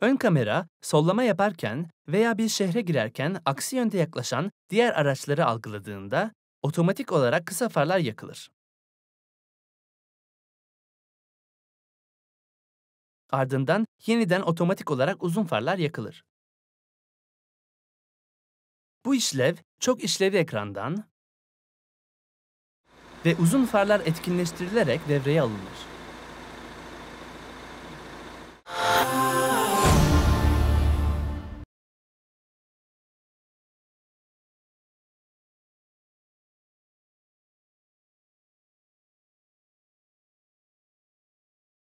Ön kamera, sollama yaparken veya bir şehre girerken aksi yönde yaklaşan diğer araçları algıladığında otomatik olarak kısa farlar yakılır. Ardından yeniden otomatik olarak uzun farlar yakılır. Bu işlev çok işlevi ekrandan ve uzun farlar etkinleştirilerek devreye alınır.